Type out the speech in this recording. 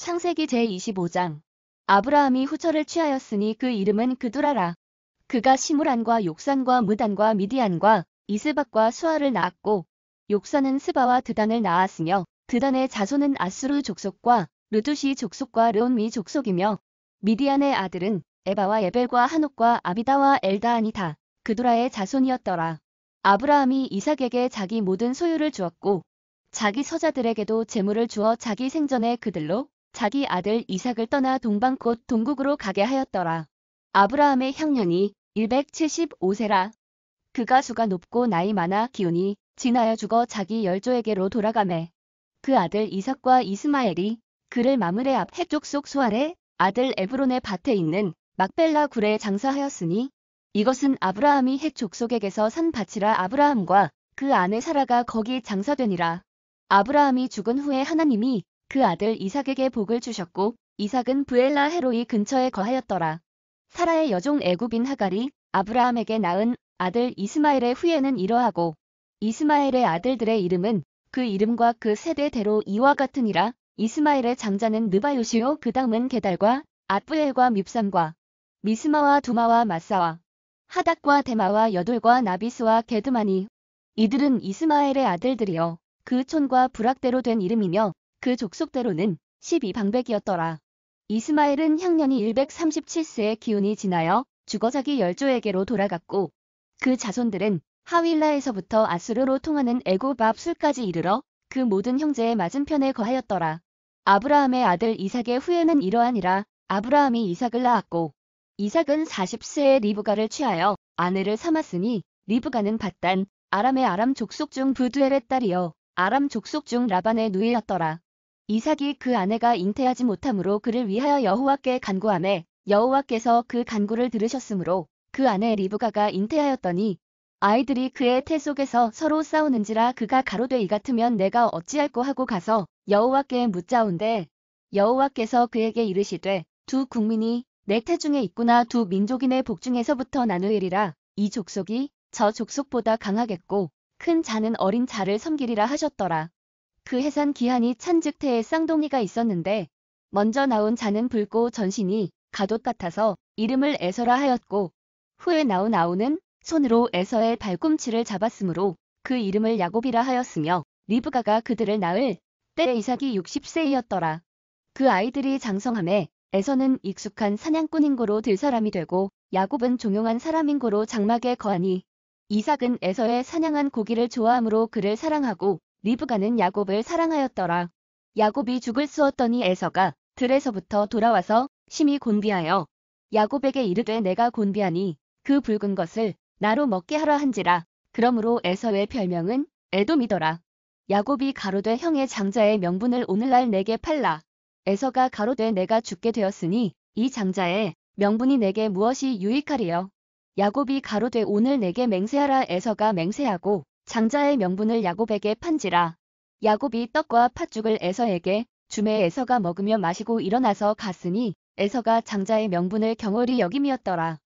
창세기 제25장 아브라함이 후처를 취하였으니 그 이름은 그두라라. 그가 시무란과 욕산과 무단과 미디안과 이스박과 수아를 낳았고 욕산은 스바와 드단을 낳았으며 드단의 자손은 아수르 족속과 르두시 족속과 르온미 족속이며 미디안의 아들은 에바와 에벨과 한옥과 아비다와 엘다아니다 그두라의 자손이었더라. 아브라함이 이삭에게 자기 모든 소유를 주었고 자기 서자들에게도 재물을 주어 자기 생전에 그들로 자기 아들 이삭을 떠나 동방 곧 동국으로 가게 하였더라. 아브라함의 향년이 175세라. 그가 수가 높고 나이 많아 기운이 진하여 죽어 자기 열조에게로 돌아가매. 그 아들 이삭과 이스마엘이 그를 마므레 앞 해쪽 속수아에 아들 에브론의 밭에 있는 막벨라 굴에 장사하였으니 이것은 아브라함이 핵 족속에게서 산 밭이라 아브라함과 그 아내 사라가 거기 장사되니라. 아브라함이 죽은 후에 하나님이 그 아들 이삭에게 복을 주셨고 이삭은 부엘라 헤로이 근처에 거하였더라. 사라의 여종 애굽인 하갈이 아브라함에게 낳은 아들 이스마엘의 후예는 이러하고 이스마엘의 아들들의 이름은 그 이름과 그 세대대로 이와 같으니라 이스마엘의 장자는 느바요시오 그 다음은 게달과 아프엘과 밉삼과 미스마와 두마와 마사와 하닥과 데마와 여돌과 나비스와 게드마니 이들은 이스마엘의 아들들이여그 촌과 불악대로된 이름이며 그 족속대로는 12방백이었더라. 이스마엘은 향년이 137세의 기운이 지나여 주거 자기 열조에게로 돌아갔고 그 자손들은 하윌라에서부터 아수르로 통하는 에고밥 술까지 이르러 그 모든 형제의 맞은편에 거하였더라. 아브라함의 아들 이삭의 후에는 이러하니라 아브라함이 이삭을 낳았고 이삭은 40세에 리브가를 취하여 아내를 삼았으니 리브가는 밧단 아람의 아람 족속 중 부두엘의 딸이여 아람 족속 중 라반의 누이였더라. 이삭이 그 아내가 잉태하지 못함으로 그를 위하여 여호와께 간구함에 여호와께서 그 간구를 들으셨으므로 그 아내 리브가가 잉태하였더니 아이들이 그의 태 속에서 서로 싸우는지라 그가 가로되 이 같으면 내가 어찌할꼬 하고 가서 여호와께 묻자온데 여호와께서 그에게 이르시되 두 국민이 내 태 중에 있구나 두 민족인의 복중에서부터 나누리라 이 족속이 저 족속보다 강하겠고 큰 자는 어린 자를 섬기리라 하셨더라. 그 해산 기한이 찬 즉태에 쌍둥이가 있었는데 먼저 나온 자는 붉고 전신이 가돗 같아서 이름을 에서라 하였고 후에 나온 아우는 손으로 에서의 발꿈치를 잡았으므로 그 이름을 야곱이라 하였으며 리브가가 그들을 낳을 때에 이삭이 60세이었더라. 그 아이들이 장성함에 에서는 익숙한 사냥꾼인 고로 들 사람이 되고 야곱은 종용한 사람인 고로 장막에 거하니 이삭은 에서의 사냥한 고기를 좋아함으로 그를 사랑하고 리브가는 야곱을 사랑하였더라. 야곱이 죽을 수었더니 에서가 들에서부터 돌아와서 심히 곤비하여 야곱에게 이르되 내가 곤비하니 그 붉은 것을 나로 먹게 하라 한지라. 그러므로 에서의 별명은 에돔이더라. 야곱이 가로되 형의 장자의 명분을 오늘날 내게 팔라. 에서가 가로되 내가 죽게 되었으니 이 장자의 명분이 내게 무엇이 유익하리요. 야곱이 가로되 오늘 내게 맹세하라 에서가 맹세하고 장자의 명분을 야곱에게 판지라. 야곱이 떡과 팥죽을 에서에게 주매 에서가 먹으며 마시고 일어나서 갔으니 에서가 장자의 명분을 경홀히 여김이었더라.